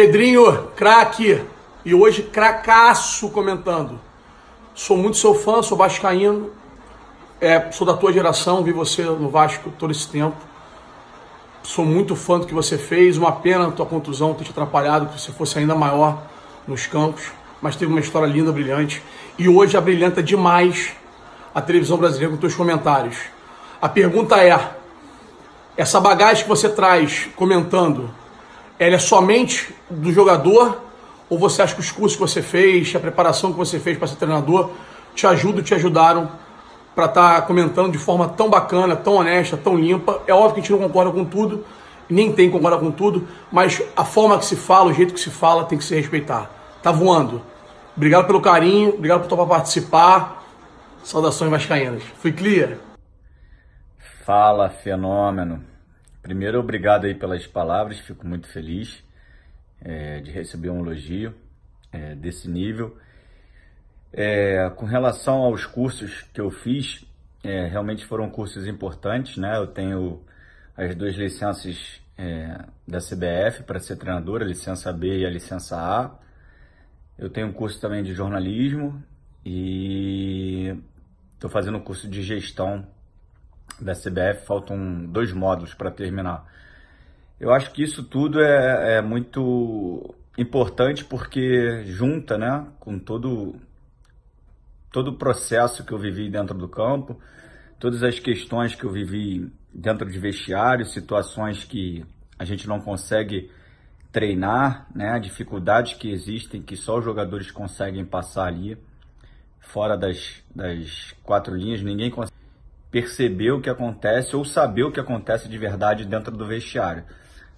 Pedrinho, craque. E hoje, cracaço comentando. Sou muito seu fã, sou vascaíno. É, sou da tua geração, vi você no Vasco todo esse tempo. Sou muito fã do que você fez. Uma pena a tua contusão ter te atrapalhado, que você fosse ainda maior nos campos. Mas teve uma história linda, brilhante. E hoje brilhanta demais a televisão brasileira com teus comentários. A pergunta é: essa bagagem que você traz comentando, ela é somente do jogador ou você acha que os cursos que você fez, a preparação que você fez para ser treinador te ajudam, te ajudaram para estar tá comentando de forma tão bacana, tão honesta, tão limpa? É óbvio que a gente não concorda com tudo, nem tem que concordar com tudo, mas a forma que se fala, o jeito que se fala tem que se respeitar. Tá voando. Obrigado pelo carinho, obrigado por topar participar. Saudações vascaínas. Fui clear. Fala, fenômeno. Primeiro, obrigado aí pelas palavras, fico muito feliz é, de receber um elogio é, desse nível. É, com relação aos cursos que eu fiz, é, realmente foram cursos importantes, né? Eu tenho as duas licenças é, da CBF para ser treinador, a licença B e a licença A. Eu tenho um curso também de jornalismo e estou fazendo um curso de gestão da CBF, faltam dois módulos para terminar. Eu acho que isso tudo é, é muito importante porque junta, né, com todo todo o processo que eu vivi dentro do campo, todas as questões que eu vivi dentro de vestiário, situações que a gente não consegue treinar, né, dificuldades que existem que só os jogadores conseguem passar ali fora das, das quatro linhas, ninguém consegue perceber o que acontece ou saber o que acontece de verdade dentro do vestiário.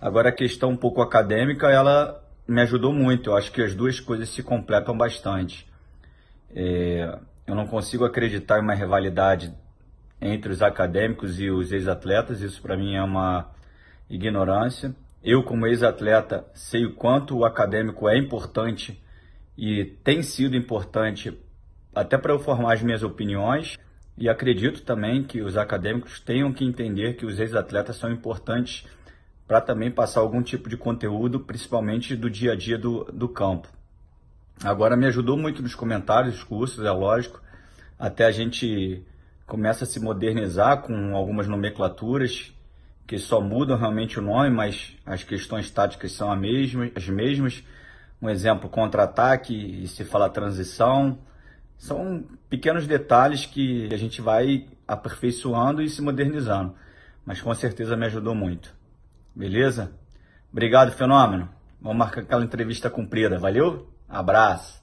Agora a questão um pouco acadêmica, ela me ajudou muito. Eu acho que as duas coisas se completam bastante. É, eu não consigo acreditar em uma rivalidade entre os acadêmicos e os ex-atletas. Isso para mim é uma ignorância. Eu, como ex-atleta, sei o quanto o acadêmico é importante e tem sido importante até para eu formar as minhas opiniões. E acredito também que os acadêmicos tenham que entender que os ex-atletas são importantes para também passar algum tipo de conteúdo, principalmente do dia a dia do, do campo. Agora, me ajudou muito nos comentários, os cursos, é lógico, até a gente começa a se modernizar com algumas nomenclaturas que só mudam realmente o nome, mas as questões táticas são as mesmas, as mesmas. Um exemplo, contra-ataque e se fala transição são pequenos detalhes que a gente vai aperfeiçoando e se modernizando, mas com certeza me ajudou muito. Beleza? Obrigado, fenômeno. Vamos marcar aquela entrevista cumprida. Valeu? Abraço.